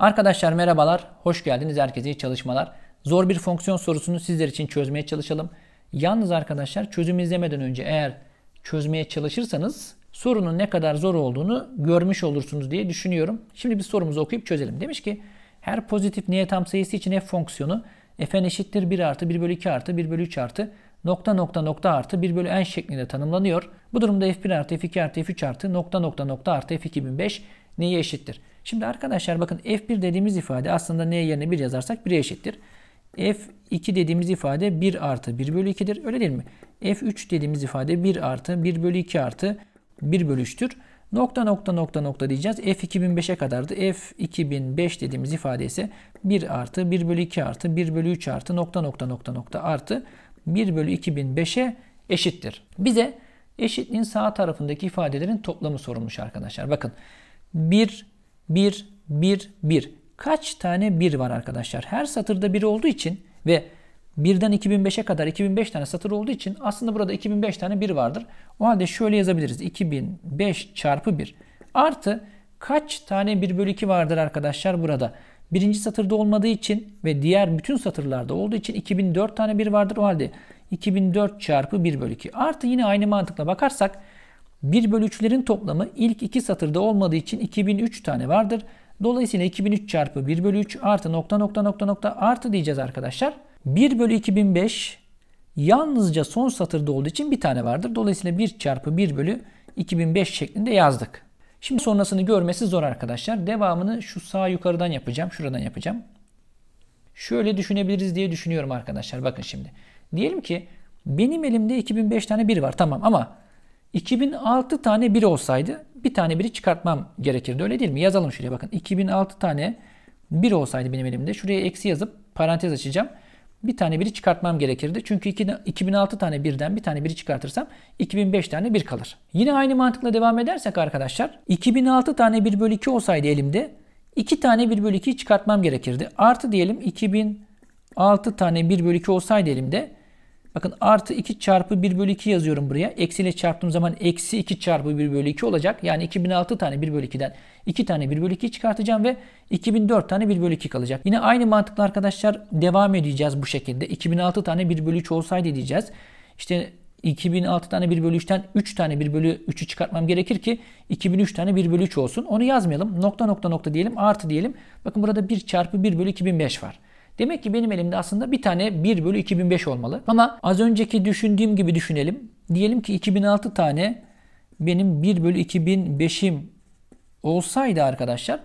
Arkadaşlar merhabalar, hoş geldiniz. Herkese iyi çalışmalar. Zor bir fonksiyon sorusunu sizler için çözmeye çalışalım. Yalnız arkadaşlar çözümü izlemeden önce eğer çözmeye çalışırsanız sorunun ne kadar zor olduğunu görmüş olursunuz diye düşünüyorum. Şimdi bir sorumuzu okuyup çözelim. Demiş ki her pozitif niye tam sayısı için f fonksiyonu fn eşittir 1 artı 1 bölü 2 artı 1 bölü 3 artı nokta nokta nokta artı 1 bölü n şeklinde tanımlanıyor. Bu durumda f1 artı f2 artı f3 artı nokta nokta nokta artı f2005 neye eşittir? Şimdi arkadaşlar bakın F1 dediğimiz ifade aslında neye yerine 1 yazarsak 1'e eşittir. F2 dediğimiz ifade 1 artı 1 bölü 2'dir. Öyle değil mi? F3 dediğimiz ifade 1 artı 1 bölü 2 artı 1 bölü 3'tür. Nokta nokta nokta nokta diyeceğiz. F2005'e kadardı. F2005 dediğimiz ifade ise 1 artı 1 bölü 2 artı 1 bölü 3 artı nokta nokta nokta nokta artı 1 bölü 2005'e eşittir. Bize eşitliğin sağ tarafındaki ifadelerin toplamı sorulmuş arkadaşlar. Bakın 1, 1, 1, 1. Kaç tane 1 var arkadaşlar? Her satırda 1 olduğu için ve 1'den 2005'e kadar 2005 tane satır olduğu için aslında burada 2005 tane 1 vardır. O halde şöyle yazabiliriz. 2005 çarpı 1 artı kaç tane 1 bölü 2 vardır arkadaşlar burada? Birinci satırda olmadığı için ve diğer bütün satırlarda olduğu için 2004 tane 1 vardır. O halde 2004 çarpı 1 bölü 2 artı yine aynı mantıkla bakarsak 1 bölü 3'lerin toplamı ilk iki satırda olmadığı için 2003 tane vardır. Dolayısıyla 2003 çarpı 1 bölü 3 artı nokta nokta nokta nokta artı diyeceğiz arkadaşlar. 1 bölü 2005 yalnızca son satırda olduğu için bir tane vardır. Dolayısıyla 1 çarpı 1 bölü 2005 şeklinde yazdık. Şimdi sonrasını görmesi zor arkadaşlar. Devamını şu sağ yukarıdan yapacağım. Şuradan yapacağım. Şöyle düşünebiliriz diye düşünüyorum arkadaşlar. Bakın şimdi. Diyelim ki benim elimde 2005 tane 1 var. Tamam ama 2006 tane biri olsaydı bir tane biri çıkartmam gerekirdi öyle değil mi? Yazalım şuraya bakın. 2006 tane bir olsaydı benim elimde şuraya eksi yazıp parantez açacağım. Bir tane biri çıkartmam gerekirdi. Çünkü 2006 tane birden bir tane biri çıkartırsam 2005 tane bir kalır. Yine aynı mantıkla devam edersek arkadaşlar 2006 tane 1 bölü 2 olsaydı elimde 2 tane 1 bölü 2'yi çıkartmam gerekirdi. Artı diyelim 2006 tane 1 bölü 2 olsaydı elimde Bakın artı 2 çarpı 1 bölü 2 yazıyorum buraya. Eksiyle çarptığım zaman eksi 2 çarpı 1 bölü 2 olacak. Yani 2006 tane 1 bölü 2'den 2 tane 1 bölü 2 çıkartacağım ve 2004 tane 1 bölü 2 kalacak. Yine aynı mantıkla arkadaşlar devam edeceğiz bu şekilde. 2006 tane 1 bölü 3 olsaydı diyeceğiz. İşte 2006 tane 1 bölü 3'ten 3 tane 1 bölü 3'ü çıkartmam gerekir ki 2003 tane 1 bölü 3 olsun. Onu yazmayalım. Nokta nokta nokta diyelim. Artı diyelim. Bakın burada 1 çarpı 1 bölü 2005 var. Demek ki benim elimde aslında bir tane 1 bölü 2005 olmalı. Ama az önceki düşündüğüm gibi düşünelim. Diyelim ki 2006 tane benim 1 bölü 2005'im olsaydı arkadaşlar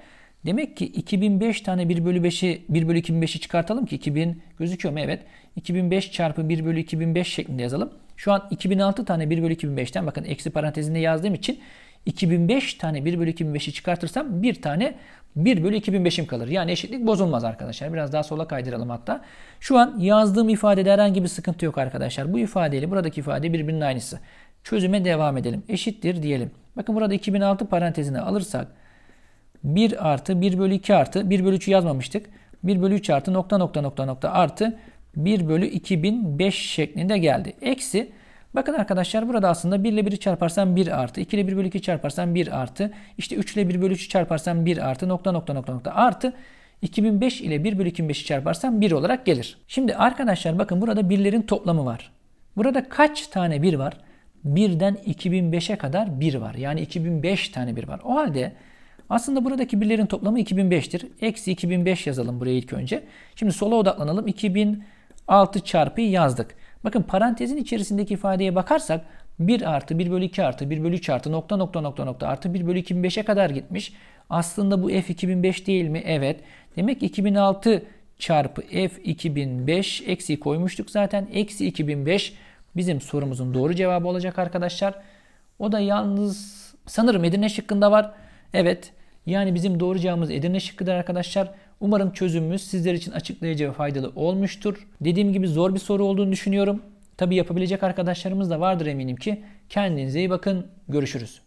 Demek ki 2005 tane 1 bölü 5'i 1 bölü 2005'i çıkartalım ki 2000 gözüküyor mu? Evet. 2005 çarpı 1 bölü 2005 şeklinde yazalım. Şu an 2006 tane 1 bölü 2005'ten bakın eksi parantezinde yazdığım için 2005 tane 1 bölü 2005'i çıkartırsam bir tane 1 bölü 2005'im kalır. Yani eşitlik bozulmaz arkadaşlar. Biraz daha sola kaydıralım hatta. Şu an yazdığım ifadede herhangi bir sıkıntı yok arkadaşlar. Bu ifadeyle buradaki ifade birbirinin aynısı. Çözüme devam edelim. Eşittir diyelim. Bakın burada 2006 parantezine alırsak 1 artı 1 bölü 2 artı 1 bölü 3'ü yazmamıştık. 1 bölü 3 artı nokta nokta nokta nokta artı 1 bölü 2005 şeklinde geldi. Eksi Bakın arkadaşlar burada aslında 1 ile 1'i çarparsan 1 artı. 2 ile 1 bölü 2 çarparsam 1 artı. İşte 3 ile 1 bölü 3'ü çarparsam 1 artı nokta nokta nokta nokta artı. 2005 ile 1 bölü 2005'i çarparsam 1 olarak gelir. Şimdi arkadaşlar bakın burada birlerin toplamı var. Burada kaç tane 1 var? 1'den 2005'e kadar 1 var. Yani 2005 tane 1 var. O halde aslında buradaki birlerin toplamı 2005'tir. Eksi 2005 yazalım buraya ilk önce. Şimdi sola odaklanalım. 2006 çarpı yazdık. Bakın parantezin içerisindeki ifadeye bakarsak 1 artı 1 bölü 2 artı 1 bölü 3 artı nokta nokta nokta nokta artı 1 bölü 2005'e kadar gitmiş. Aslında bu f 2005 değil mi? Evet. Demek 2006 çarpı f 2005 eksi koymuştuk zaten. Eksi 2005 bizim sorumuzun doğru cevabı olacak arkadaşlar. O da yalnız sanırım Edirne şıkkında var. Evet. Yani bizim doğru cevabımız Edirne şıkkıdır arkadaşlar. Umarım çözümümüz sizler için açıklayıcı ve faydalı olmuştur. Dediğim gibi zor bir soru olduğunu düşünüyorum. Tabi yapabilecek arkadaşlarımız da vardır eminim ki. Kendinize iyi bakın. Görüşürüz.